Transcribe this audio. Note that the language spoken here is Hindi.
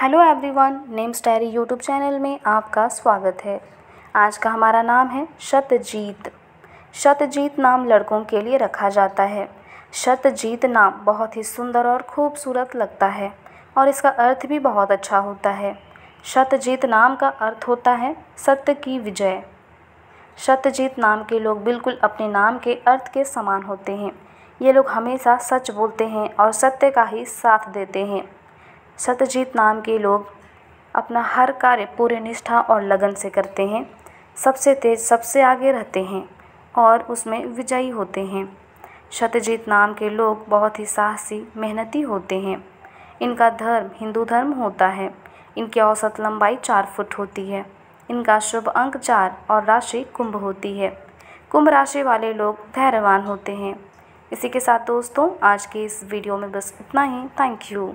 hello everyone names diary YouTube channel में आपका स्वागत है आज का हमारा नाम है शतजीत शतजीत नाम लड़कों के लिए रखा जाता है शतजीत नाम बहुत ही सुंदर और खूबसूरत लगता है और इसका अर्थ भी बहुत अच्छा होता है शतजीत नाम का अर्थ होता है सत्य की विजय शतजीत नाम के लोग बिल्कुल अपने नाम के अर्थ के समान होते हैं ये लोग हमेशा सच बोलते हैं और सत्य का ही साथ देते हैं सत्यजीत नाम के लोग अपना हर कार्य पूरे निष्ठा और लगन से करते हैं सबसे तेज सबसे आगे रहते हैं और उसमें विजयी होते हैं सत्यजीत नाम के लोग बहुत ही साहसी मेहनती होते हैं इनका धर्म हिंदू धर्म होता है इनकी औसत लंबाई चार फुट होती है इनका शुभ अंक चार और राशि कुंभ होती है कुंभ राशि वाले लोग धैर्यवान होते हैं इसी के साथ दोस्तों आज के इस वीडियो में बस इतना ही थैंक यू